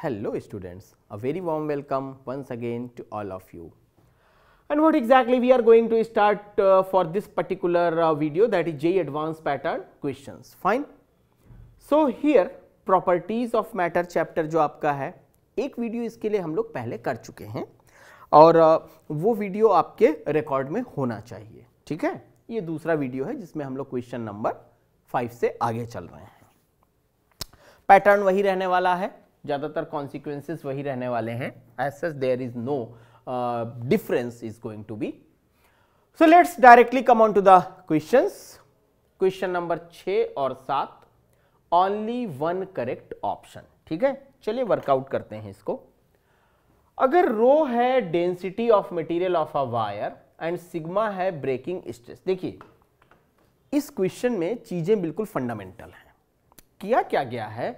Hello students, a very warm welcome once again to all of you. And what exactly we are going to start uh, for this particular uh, video that is J advanced pattern questions, fine. So here properties of matter chapter जो आपका है एक video इसके लिए हम लोग पहले कर चुके हैं और वो वीडियो आपके रिकॉर्ड में होना चाहिए ठीक है ये दूसरा वीडियो है जिसमें हम लोग क्वेश्चन नंबर फाइव से आगे चल रहे हैं पैटर्न वही रहने वाला है ज़्यादातर कॉन्सिक्वेंसेज वही रहने वाले हैं as such there is no difference is going to be so let's directly come on to the questions question number छ और सात ओनली वन करेक्ट ऑप्शन ठीक है चलिए वर्कआउट करते हैं इसको अगर रो है density of material of a wire and sigma है ब्रेकिंग स्ट्रेस देखिए इस क्वेश्चन में चीज़ें बिल्कुल फंडामेंटल हैं किया क्या गया है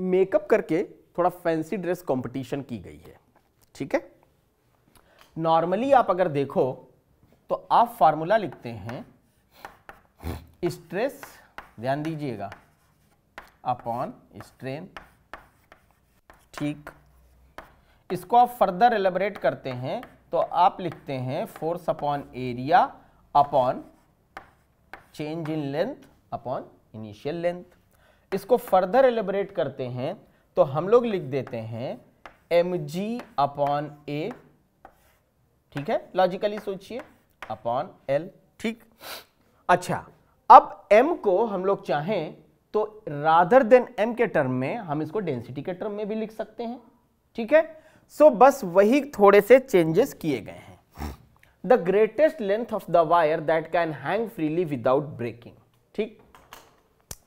मेकअप करके थोड़ा फैंसी ड्रेस कंपटीशन की गई है ठीक है नॉर्मली आप अगर देखो तो आप फार्मूला लिखते हैं स्ट्रेस ध्यान दीजिएगा अपॉन स्ट्रेन ठीक इसको आप फर्दर एलेबरेट करते हैं तो आप लिखते हैं force upon area upon change in length upon initial length इसको फर्दर एलिबरेट करते हैं तो हम लोग लिख देते हैं एम जी अपॉन ए ठीक है लॉजिकली सोचिए अपॉन एल ठीक अच्छा अब एम को हम लोग चाहें तो राधर देन एम के टर्म में हम इसको डेंसिटी के टर्म में भी लिख सकते हैं ठीक है सो so, बस वही थोड़े से चेंजेस किए गए हैं the greatest length of the wire that can hang freely without breaking ठीक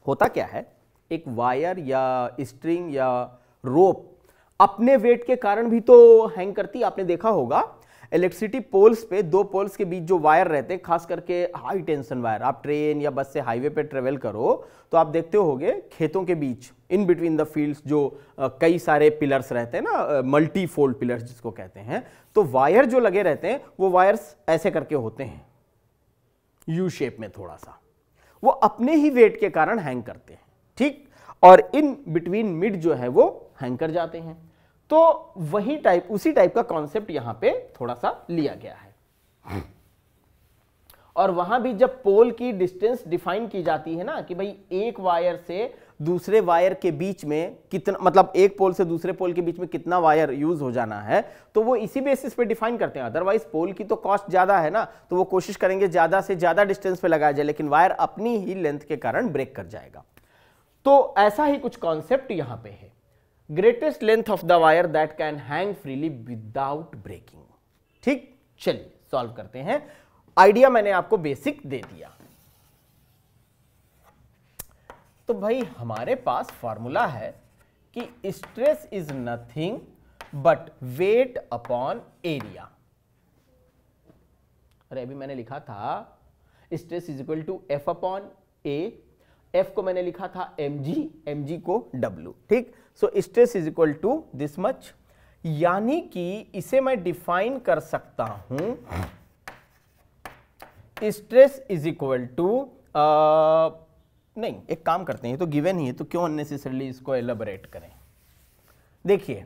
होता क्या है एक वायर या स्ट्रिंग या रोप अपने वेट के कारण भी तो हैंग करती आपने देखा होगा इलेक्ट्रिसिटी पोल्स पे दो पोल्स के बीच जो वायर रहते हैं खास करके हाई टेंशन वायर आप ट्रेन या बस से हाईवे पे ट्रेवल करो तो आप देखते होगे खेतों के बीच इन बिटवीन द फील्ड्स जो आ, कई सारे पिलर्स रहते हैं ना मल्टी फोल्ड पिलर्स जिसको कहते हैं तो वायर जो लगे रहते हैं वो वायर्स ऐसे करके होते हैं यू शेप में थोड़ा सा वो अपने ही वेट के कारण हैंग करते हैं ठीक और इन बिटवीन मिड जो है वो हैंग कर जाते हैं तो वही टाइप उसी टाइप का कॉन्सेप्ट यहां पे थोड़ा सा लिया गया है और वहां भी जब पोल की डिस्टेंस डिफाइन की जाती है ना कि भाई एक वायर से दूसरे वायर के बीच में कितना मतलब एक पोल से दूसरे पोल के बीच में कितना वायर यूज हो जाना है तो वो इसी बेसिस पे डिफाइन करते हैं अदरवाइज पोल की तो कॉस्ट ज्यादा है ना तो वो कोशिश करेंगे ज्यादा से ज्यादा डिस्टेंस पे लगाया जाए लेकिन वायर अपनी ही लेंथ के कारण ब्रेक कर जाएगा तो ऐसा ही कुछ कॉन्सेप्ट यहां पे है greatest length of the wire that can hang freely without breaking ठीक चलिए सॉल्व करते हैं आइडिया मैंने आपको बेसिक दे दिया तो भाई हमारे पास फॉर्मूला है कि stress is nothing but weight upon area अरे अभी मैंने लिखा था stress is equal to F upon A F को मैंने लिखा था एम जी एम जी को डब्ल्यू ठीक so stress is equal to this much यानी कि इसे मैं डिफाइन कर सकता हूं स्ट्रेस इज इक्वल टू नहीं एक काम करते हैं तो गिवन ही है तो क्यों अननेसेसरली इसको एलोबरेट करें देखिए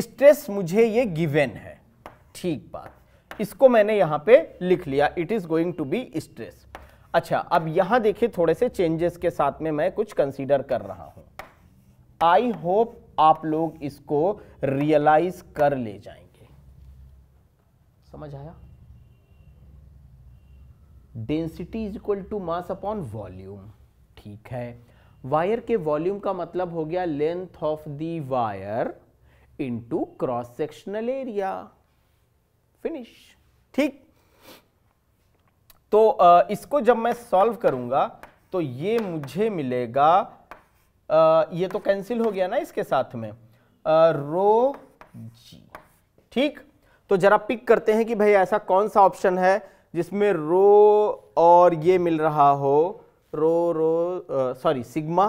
स्ट्रेस मुझे ये गिवन है ठीक बात इसको मैंने यहां पे लिख लिया it is going to be stress अच्छा अब यहां देखिए थोड़े से चेंजेस के साथ में मैं कुछ कंसीडर कर रहा हूं आई होप आप लोग इसको रियलाइज कर ले जाएंगे समझ आया density is equal to mass upon volume ठीक है वायर के वॉल्यूम का मतलब हो गया length of the wire into cross sectional area finish ठीक तो इसको जब मैं सॉल्व करूँगा तो ये मुझे मिलेगा ये तो कैंसिल हो गया ना इसके साथ में रो जी ठीक तो जरा पिक करते हैं कि भाई ऐसा कौन सा ऑप्शन है जिसमें रो और ये मिल रहा हो rho rho sorry sigma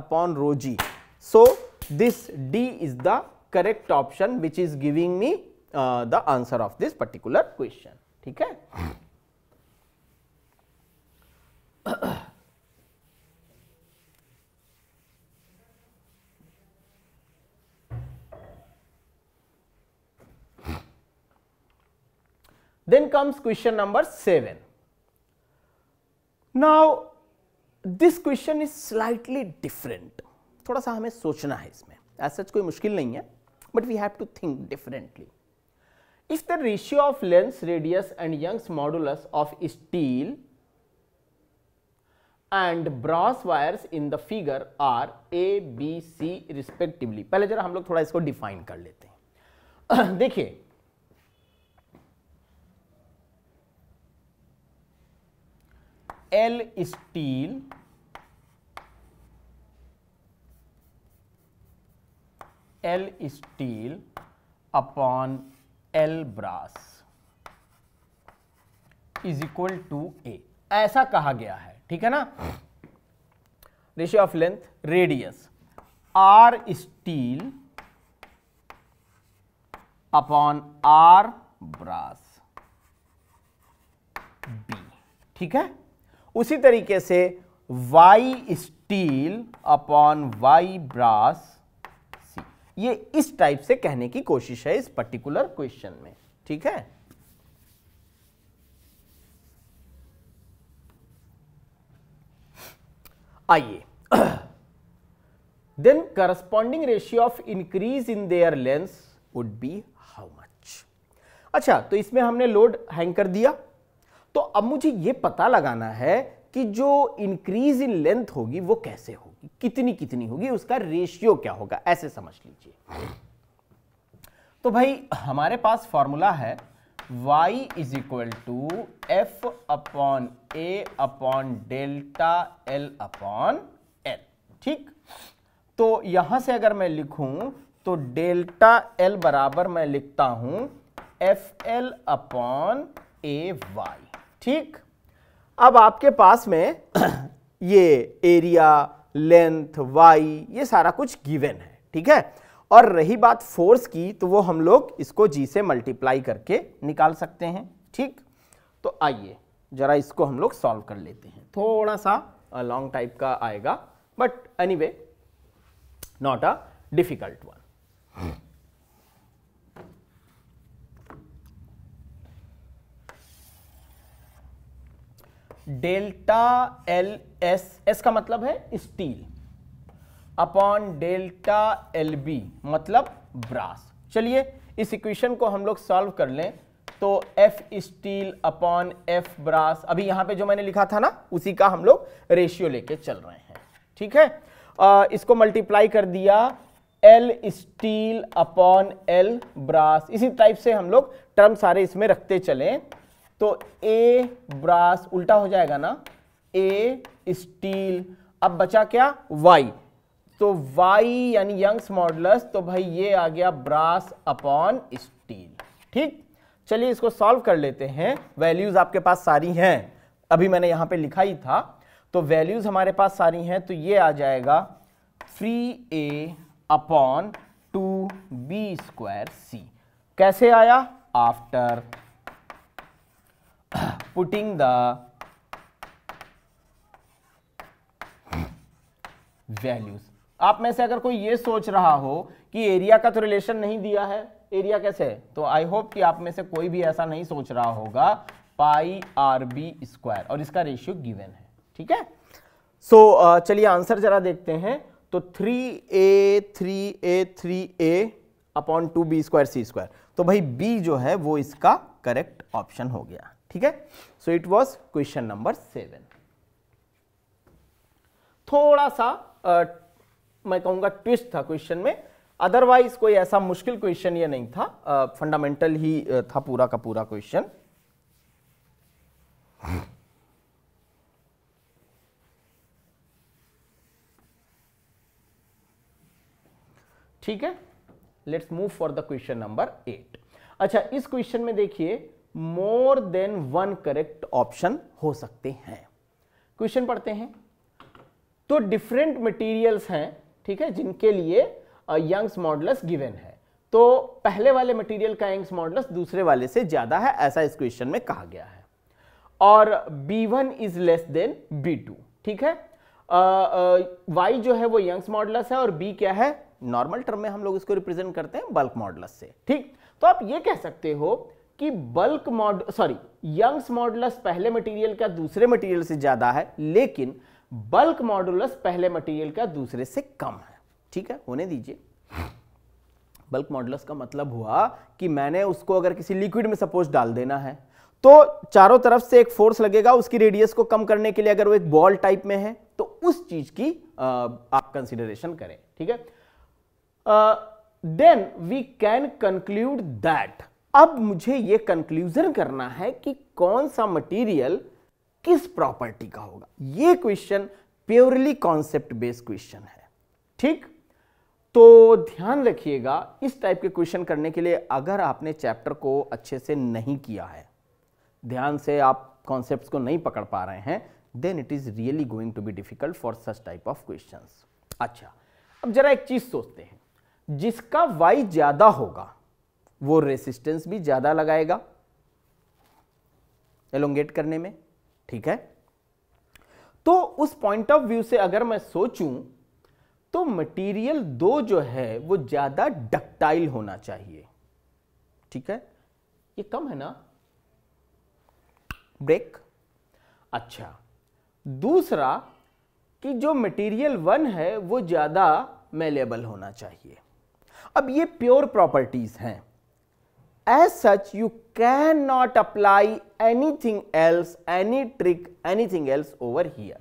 upon rho g so this D is the correct option which is giving me the answer of this particular question ठीक है then comes question number 7 now this question is slightly different थोड़ा सा हमें सोचना है इसमें as such कोई मुश्किल नहीं है but we have to think differently if the ratio of length radius and young's modulus of steel and brass wires in the figure are A B C respectively पहले जरा हम लोग थोड़ा इसको डिफाइन कर लेते हैं देखिए L steel L steel upon L brass is equal to A ऐसा कहा गया है ठीक है ना ratio of length radius R steel upon R brass B ठीक है उसी तरीके से Y steel upon Y brass C ये इस टाइप से कहने की कोशिश है इस पर्टिकुलर क्वेश्चन में ठीक है आइए then corresponding ratio of increase in their lengths would be how much अच्छा तो इसमें हमने लोड हैंग कर दिया तो अब मुझे यह पता लगाना है कि जो इंक्रीज इन लेंथ होगी वो कैसे होगी कितनी कितनी होगी उसका रेशियो क्या होगा ऐसे समझ लीजिए तो भाई हमारे पास फॉर्मूला है Y is equal to F upon A upon delta L upon L ठीक तो यहां से अगर मैं लिखूं तो डेल्टा एल बराबर मैं लिखता हूं F L upon A Y ठीक अब आपके पास में ये एरिया लेंथ वाई ये सारा कुछ गिवन है ठीक है और रही बात फोर्स की तो वो हम लोग इसको जी से मल्टीप्लाई करके निकाल सकते हैं ठीक तो आइए ज़रा इसको हम लोग सॉल्व कर लेते हैं थोड़ा सा लॉन्ग टाइप का आएगा but anyway not a difficult one delta L S S का मतलब है steel upon delta L B मतलब ब्रास चलिए इस इक्वेशन को हम लोग सॉल्व कर लें तो F steel upon F brass अभी यहां पे जो मैंने लिखा था ना उसी का हम लोग रेशियो लेके चल रहे हैं ठीक है आ, इसको मल्टीप्लाई कर दिया L steel upon L brass इसी टाइप से हम लोग टर्म सारे इसमें रखते चलें तो ए ब्रास उल्टा हो जाएगा ना ए स्टील अब बचा क्या वाई तो y यानी यंग्स मॉडलस तो भाई ये आ गया ब्रास अपॉन स्टील ठीक चलिए इसको सॉल्व कर लेते हैं वैल्यूज आपके पास सारी हैं अभी मैंने यहां पे लिखा ही था तो वैल्यूज हमारे पास सारी हैं तो ये आ जाएगा three A upon two B square C कैसे आया आफ्टर पुटिंग द वैल्यूज आप में से अगर कोई ये सोच रहा हो कि एरिया का तो रिलेशन नहीं दिया है एरिया कैसे है तो आई होप कि आप में से कोई भी ऐसा नहीं सोच रहा होगा पाई आर बी स्क्वायर और इसका रेशियो गिवन है ठीक है सो so, चलिए आंसर जरा देखते हैं तो three A three A three A upon two B square C square तो भाई बी जो है वो इसका करेक्ट ऑप्शन हो गया ठीक है so it was question number seven थोड़ा सा uh, मैं कहूंगा ट्विस्ट था क्वेश्चन में अदरवाइज कोई ऐसा मुश्किल क्वेश्चन ये नहीं था फंडामेंटल uh, ही uh, था पूरा का पूरा क्वेश्चन ठीक है let's move for the question number eight अच्छा इस क्वेश्चन में देखिए more than one correct option हो सकते हैं क्वेश्चन पढ़ते हैं तो डिफरेंट मटेरियल्स हैं ठीक है जिनके लिए यंग्स मॉडलस गिवन है तो पहले वाले मटेरियल का यंग्स मॉडलस दूसरे वाले से ज़्यादा है ऐसा इस क्वेश्चन में कहा गया है और B one is less than two ठीक है वाई जो है वो यंग्स मॉडलस है और बी क्या है नॉर्मल टर्म में हम लोग इसको रिप्रेजेंट करते हैं बल्क मॉडलस से ठीक तो आप ये कह सकते हो कि bulk mod sorry young's modulus पहले मटेरियल का दूसरे मटेरियल से ज़्यादा है लेकिन बल्क मॉडुलस पहले मटेरियल का दूसरे से कम है ठीक है होने दीजिए बल्क मॉडुलस का मतलब हुआ कि मैंने उसको अगर किसी लिक्विड में सपोज डाल देना है तो चारों तरफ से एक फोर्स लगेगा उसकी रेडियस को कम करने के लिए अगर वो एक बॉल टाइप में है तो उस चीज की आप कंसिडरेशन करें ठीक है then we can conclude that अब मुझे ये कंक्लूजन करना है कि कौन सा मटेरियल किस प्रॉपर्टी का होगा यह question purely concept based question है ठीक तो ध्यान रखिएगा इस टाइप के क्वेश्चन करने के लिए अगर आपने चैप्टर को अच्छे से नहीं किया है ध्यान से आप कॉन्सेप्ट को नहीं पकड़ पा रहे हैं then it is really going to be difficult for such type of question अच्छा अब जरा एक चीज़ सोचते हैं जिसका वाई ज़्यादा होगा वो रेसिस्टेंस भी ज़्यादा लगाएगा एलोंगेट करने में ठीक है तो उस पॉइंट ऑफ व्यू से अगर मैं सोचूं तो मटेरियल दो जो है वो ज़्यादा डक्टाइल होना चाहिए ठीक है ये कम है ना ब्रेक अच्छा दूसरा कि जो मटेरियल वन है वो ज़्यादा मेलेबल होना चाहिए अब ये प्योर प्रॉपर्टीज़ हैं as such you cannot apply anything else any trick anything else over here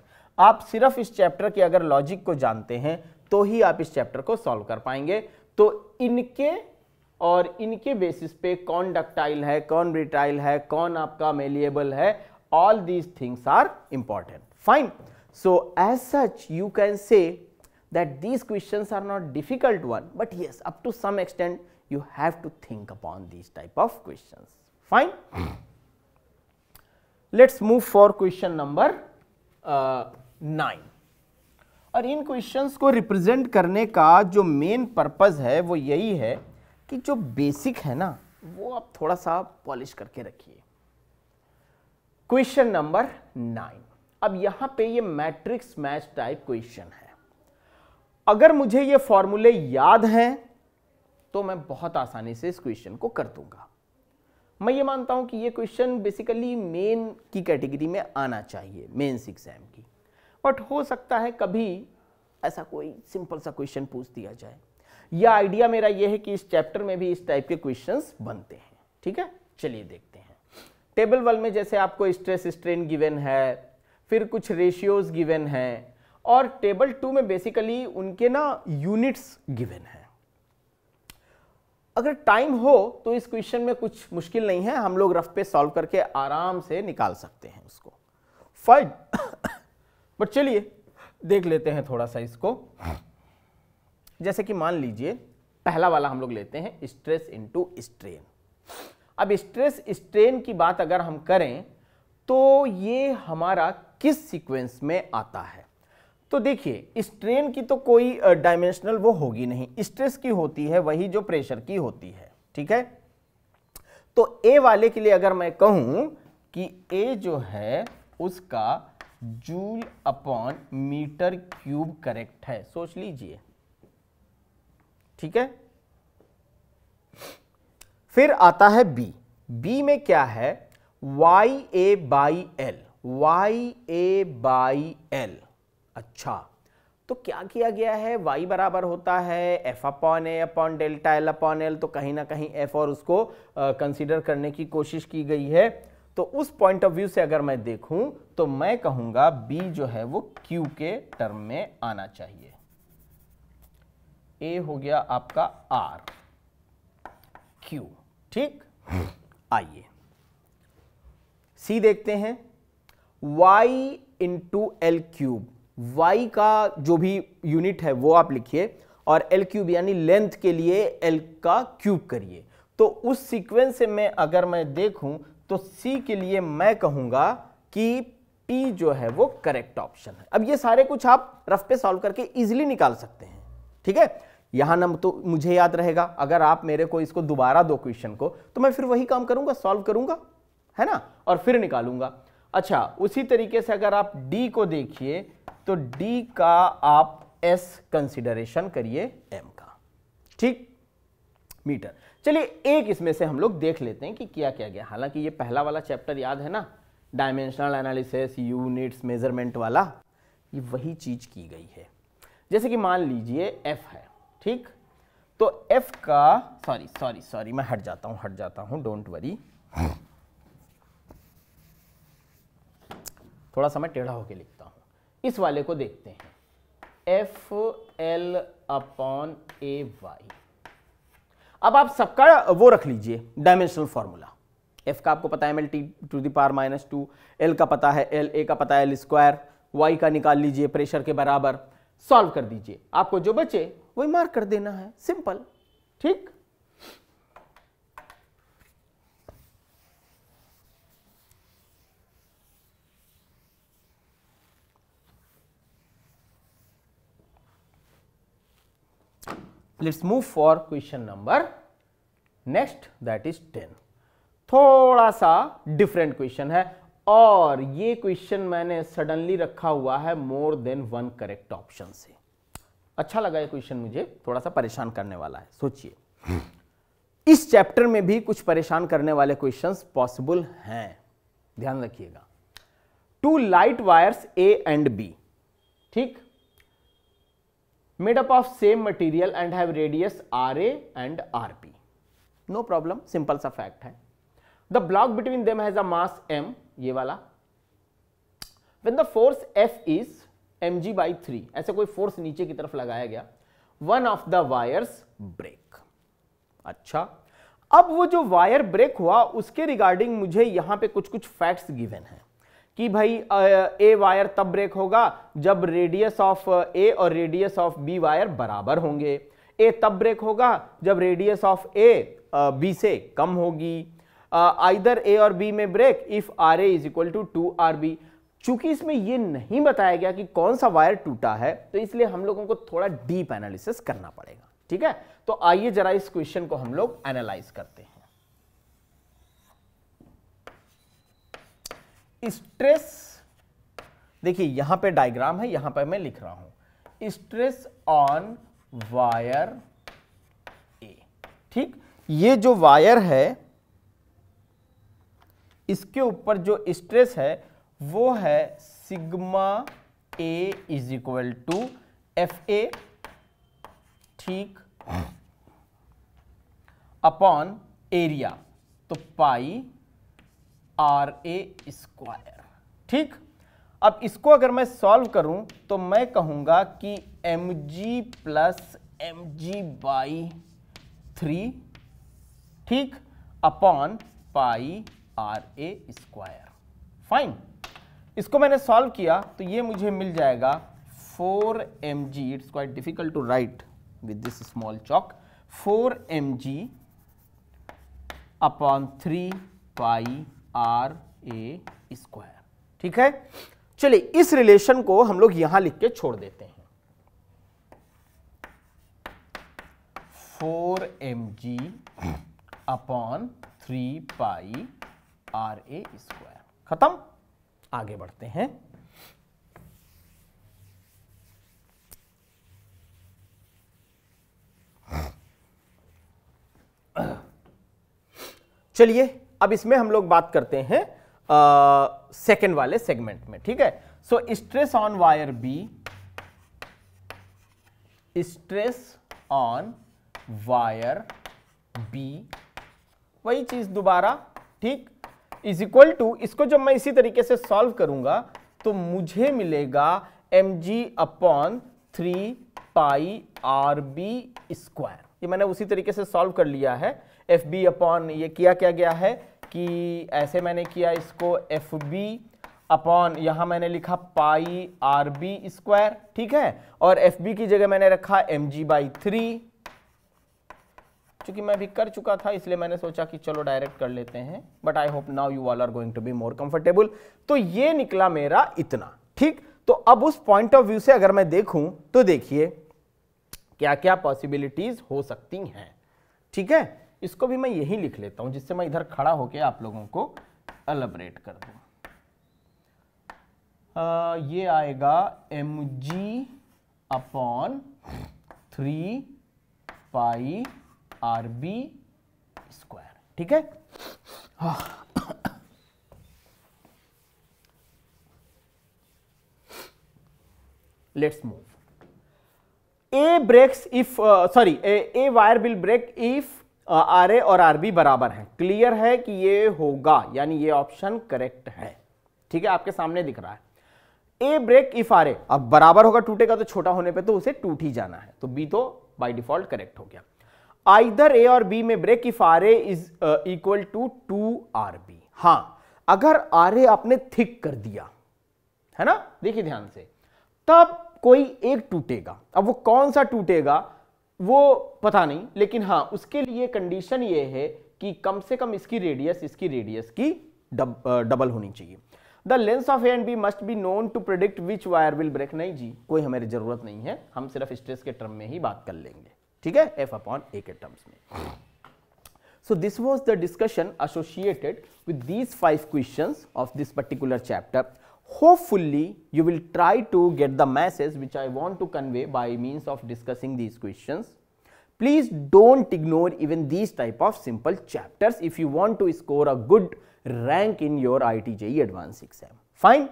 आप सिर्फ इस चैप्टर के अगर लॉजिक को जानते हैं तो ही आप इस चैप्टर को सॉल्व कर पाएंगे तो इनके और इनके बेसिस पे कौन डक्टाइल है कौन रिटाइल है कौन आपका मेलिएबल है all these things are important fine so as such you can say that these questions are not difficult one but yes up to some extent you have to think upon these type of questions fine let's move for question number nine uh, और इन questions को represent करने का जो main purpose है वो यही है कि जो बेसिक है ना वो आप थोड़ा सा पॉलिश करके रखिए क्वेश्चन नंबर नाइन अब यहां पे ये मैट्रिक्स मैच टाइप क्वेश्चन है अगर मुझे ये फॉर्मूले याद हैं तो मैं बहुत आसानी से इस क्वेश्चन को कर दूंगा मैं ये मानता हूं कि ये क्वेश्चन बेसिकली मेन की कैटेगरी में आना चाहिए मेन्स एग्जाम की बट हो सकता है कभी ऐसा कोई सिंपल सा क्वेश्चन पूछ दिया जाए या आइडिया मेरा यह है कि इस चैप्टर में भी इस टाइप के क्वेश्चन बनते हैं ठीक है चलिए देखते हैं टेबल वन में जैसे आपको स्ट्रेस स्ट्रेन गिवेन है फिर कुछ रेशियोज गिवेन है और टेबल टू में बेसिकली उनके ना यूनिट्स गिवेन है अगर टाइम हो तो इस क्वेश्चन में कुछ मुश्किल नहीं है हम लोग रफ पे सॉल्व करके आराम से निकाल सकते हैं उसको फाइन बट चलिए देख लेते हैं थोड़ा सा इसको जैसे कि मान लीजिए पहला वाला हम लोग लेते हैं स्ट्रेस इनटू स्ट्रेन अब स्ट्रेस स्ट्रेन की बात अगर हम करें तो ये हमारा किस सीक्वेंस में आता है तो देखिए स्ट्रेन की तो कोई डायमेंशनल वो होगी नहीं स्ट्रेस की होती है वही जो प्रेशर की होती है ठीक है तो ए वाले के लिए अगर मैं कहूं कि ए जो है उसका joule upon metre cube correct है सोच लीजिए ठीक है फिर आता है बी बी में क्या है Y A by L Y A by L अच्छा तो क्या किया गया है y बराबर होता है f upon A upon delta L upon L तो कहीं ना कहीं f और उसको कंसिडर करने की कोशिश की गई है तो उस पॉइंट ऑफ व्यू से अगर मैं देखूं तो मैं कहूंगा b जो है वो q के टर्म में आना चाहिए ए हो गया आपका r q ठीक आइए सी देखते हैं y into L cube Y का जो भी यूनिट है वो आप लिखिए और एल क्यूब यानी लेंथ के लिए एल का क्यूब करिए तो उस सीक्वेंस से मैं अगर मैं देखूं तो सी के लिए मैं कहूंगा कि p जो है वो करेक्ट ऑप्शन है अब ये सारे कुछ आप रफ पे सॉल्व करके इजिली निकाल सकते हैं ठीक है यहां नंबर तो मुझे याद रहेगा अगर आप मेरे को इसको दोबारा दो क्वेश्चन को तो मैं फिर वही काम करूंगा सॉल्व करूंगा है ना और फिर निकालूंगा अच्छा उसी तरीके से अगर आप डी को देखिए तो D का आप S कंसिडरेशन करिए M का ठीक मीटर चलिए एक इसमें से हम लोग देख लेते हैं कि क्या क्या गया हालांकि ये पहला वाला चैप्टर याद है ना डायमेंशनल एनालिसिस यूनिट्स मेजरमेंट वाला ये वही चीज़ की गई है जैसे कि मान लीजिए F है ठीक तो F का सॉरी सॉरी सॉरी मैं हट जाता हूं हट जाता हूं डोंट वरी थोड़ा सा मैं टेढ़ा होके लिख इस वाले को देखते हैं F L upon A Y अब आप सबका वो रख लीजिए डायमेंशनल फॉर्मूला एफ का आपको पता है M L T to minus two L का पता है एल ए का पता है एल स्क्वायर वाई का निकाल लीजिए प्रेशर के बराबर सॉल्व कर दीजिए आपको जो बचे वही मार्क कर देना है सिंपल ठीक let's move for question number next that is ten थोड़ा सा डिफरेंट क्वेश्चन है और ये क्वेश्चन मैंने सडनली रखा हुआ है more than one correct option से अच्छा लगा ये क्वेश्चन मुझे थोड़ा सा परेशान करने वाला है सोचिए इस चैप्टर में भी कुछ परेशान करने वाले क्वेश्चंस पॉसिबल हैं ध्यान रखिएगा two light wires A and B ठीक made up of same material and have radius RA and RP. No problem, simple सा fact है The block between them has a mass m, ये वाला When the force F is mg by 3, ऐसे कोई force नीचे की तरफ लगाया गया One of the wires break. अच्छा अब वो जो वायर ब्रेक हुआ उसके रिगार्डिंग मुझे यहां पे कुछ कुछ फैक्ट्स गिवन हैं कि भाई ए वायर तब ब्रेक होगा जब रेडियस ऑफ ए और रेडियस ऑफ बी वायर बराबर होंगे ए तब ब्रेक होगा जब रेडियस ऑफ ए बी से कम होगी आइदर ए और बी में break if R A is equal to two R B चूंकि इसमें यह नहीं बताया गया कि कौन सा वायर टूटा है तो इसलिए हम लोगों को थोड़ा डीप एनालिसिस करना पड़ेगा ठीक है तो आइए जरा इस क्वेश्चन को हम लोग एनालाइज करते हैं स्ट्रेस देखिए यहां पे डायग्राम है यहां पे मैं लिख रहा हूं स्ट्रेस ऑन वायर ए ठीक ये जो वायर है इसके ऊपर जो स्ट्रेस है वो है sigma A is equal to F A ठीक अपॉन एरिया तो पाई आर ए स्क्वायर ठीक अब इसको अगर मैं सॉल्व करूं तो मैं कहूंगा कि M G plus M G by three ठीक upon pi R A square fine इसको मैंने सॉल्व किया तो ये मुझे मिल जाएगा four M G it's quite difficult to write with this small chalk four M G upon three pi R A square ठीक है चलिए इस रिलेशन को हम लोग यहां लिख के छोड़ देते हैं four M G upon three pi R A square खत्म आगे बढ़ते हैं चलिए अब इसमें हम लोग बात करते हैं सेकेंड वाले सेगमेंट में ठीक है so stress on wire B stress on wire B वही चीज दोबारा ठीक इज इक्वल टू इसको जब मैं इसी तरीके से सॉल्व करूंगा तो मुझे मिलेगा M G upon three pi R B square ये मैंने उसी तरीके से सॉल्व कर लिया है एफ बी अपॉन ये किया क्या गया है कि ऐसे मैंने किया इसको एफ बी अपॉन यहाँ मैंने लिखा पाई आर बी स्क्वायर ठीक है और एफ बी की जगह मैंने रखा एम जी बाई थ्री चूंकि मैं भी कर चुका था इसलिए मैंने सोचा कि चलो डायरेक्ट कर लेते हैं but I hope now you all are going to be more comfortable तो ये निकला मेरा इतना ठीक तो अब उस पॉइंट ऑफ व्यू से अगर मैं देखूं तो देखिए क्या क्या पॉसिबिलिटीज हो सकती हैं ठीक है इसको भी मैं यही लिख लेता हूं जिससे मैं इधर खड़ा होकर आप लोगों को अलबरेट कर दू ये आएगा M G upon three pi R B square ठीक है let's move A breaks if sorry A wire will break if R A और आर बी बराबर हैं क्लियर है कि ये होगा यानी ये ऑप्शन करेक्ट है ठीक है आपके सामने दिख रहा है A break if R A अब बराबर होगा टूटेगा तो छोटा होने पे तो उसे टूट ही जाना है तो बी तो बाय डिफॉल्ट करेक्ट हो गया आइदर ए और बी में break if R A is equal to two R B हाँ अगर आर ए आपने थिक कर दिया है ना देखिए ध्यान से तब कोई एक टूटेगा अब वो कौन सा टूटेगा वो पता नहीं लेकिन हाँ उसके लिए कंडीशन ये है कि कम से कम इसकी रेडियस इसकी रेडियस की डब, डबल होनी चाहिए the lengths of A and B must be known to predict which wire will break नहीं जी कोई हमारी जरूरत नहीं है हम सिर्फ स्ट्रेस के टर्म में ही बात कर लेंगे ठीक है एफ अपॉन ए के टर्म्स में so this was the discussion associated with these five question of this particular chapter Hopefully, you will try to get the message which I want to convey by means of discussing these questions. Please don't ignore even these type of simple chapters if you want to score a good rank in your ITJE advanced exam. Fine.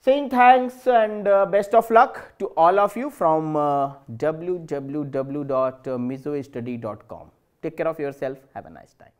Saying thanks and uh, best of luck to all of you from uh, www.mizostudy.com. Take care of yourself. Have a nice time.